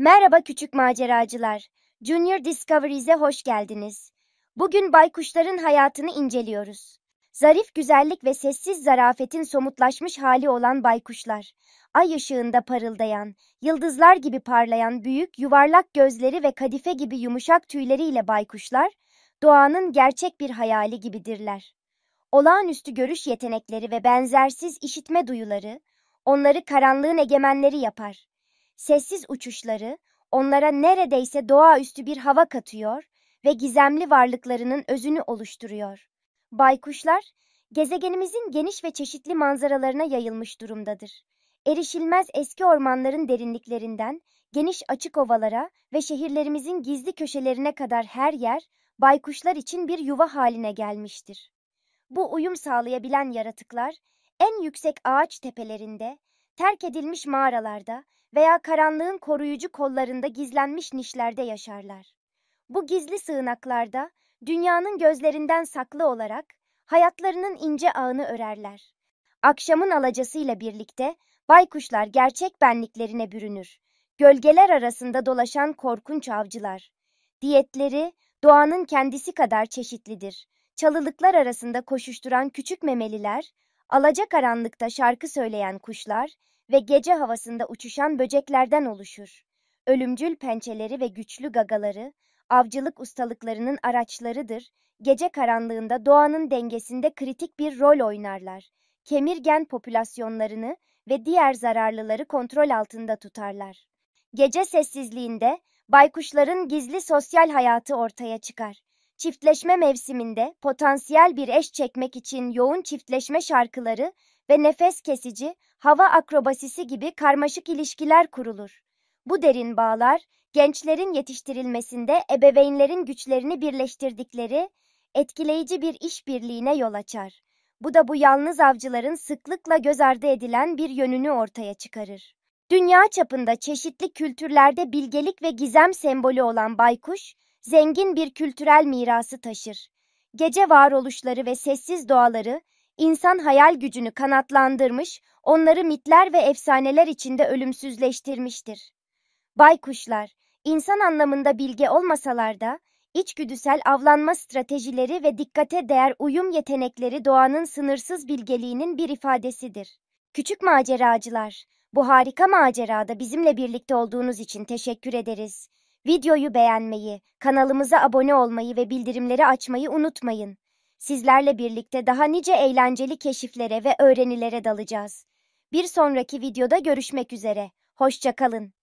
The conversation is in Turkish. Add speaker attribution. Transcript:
Speaker 1: Merhaba küçük maceracılar. Junior Discoveries'e hoş geldiniz. Bugün baykuşların hayatını inceliyoruz. Zarif güzellik ve sessiz zarafetin somutlaşmış hali olan baykuşlar. Ay ışığında parıldayan, yıldızlar gibi parlayan büyük yuvarlak gözleri ve kadife gibi yumuşak tüyleriyle baykuşlar, doğanın gerçek bir hayali gibidirler. Olağanüstü görüş yetenekleri ve benzersiz işitme duyuları, onları karanlığın egemenleri yapar Sessiz uçuşları onlara neredeyse doğaüstü bir hava katıyor ve gizemli varlıklarının özünü oluşturuyor. Baykuşlar gezegenimizin geniş ve çeşitli manzaralarına yayılmış durumdadır. Erişilmez eski ormanların derinliklerinden geniş açık ovalara ve şehirlerimizin gizli köşelerine kadar her yer baykuşlar için bir yuva haline gelmiştir. Bu uyum sağlayabilen yaratıklar en yüksek ağaç tepelerinde terk edilmiş mağaralarda veya karanlığın koruyucu kollarında gizlenmiş nişlerde yaşarlar. Bu gizli sığınaklarda dünyanın gözlerinden saklı olarak hayatlarının ince ağını örerler. Akşamın alacasıyla birlikte baykuşlar gerçek benliklerine bürünür. Gölgeler arasında dolaşan korkunç avcılar. Diyetleri doğanın kendisi kadar çeşitlidir. Çalılıklar arasında koşuşturan küçük memeliler, alacakaranlıkta şarkı söyleyen kuşlar ve gece havasında uçuşan böceklerden oluşur. Ölümcül pençeleri ve güçlü gagaları, avcılık ustalıklarının araçlarıdır, gece karanlığında doğanın dengesinde kritik bir rol oynarlar. Kemirgen popülasyonlarını ve diğer zararlıları kontrol altında tutarlar. Gece sessizliğinde baykuşların gizli sosyal hayatı ortaya çıkar. Çiftleşme mevsiminde potansiyel bir eş çekmek için yoğun çiftleşme şarkıları ve nefes kesici, hava akrobasisi gibi karmaşık ilişkiler kurulur. Bu derin bağlar, gençlerin yetiştirilmesinde ebeveynlerin güçlerini birleştirdikleri etkileyici bir işbirliğine yol açar. Bu da bu yalnız avcıların sıklıkla göz ardı edilen bir yönünü ortaya çıkarır. Dünya çapında çeşitli kültürlerde bilgelik ve gizem sembolü olan baykuş, zengin bir kültürel mirası taşır. Gece varoluşları ve sessiz doğaları insan hayal gücünü kanatlandırmış, onları mitler ve efsaneler içinde ölümsüzleştirmiştir. Baykuşlar, insan anlamında bilge olmasalar da içgüdüsel avlanma stratejileri ve dikkate değer uyum yetenekleri doğanın sınırsız bilgeliğinin bir ifadesidir. Küçük maceracılar, bu harika macerada bizimle birlikte olduğunuz için teşekkür ederiz. Videoyu beğenmeyi, kanalımıza abone olmayı ve bildirimleri açmayı unutmayın. Sizlerle birlikte daha nice eğlenceli keşiflere ve öğrenilere dalacağız. Bir sonraki videoda görüşmek üzere. Hoşçakalın.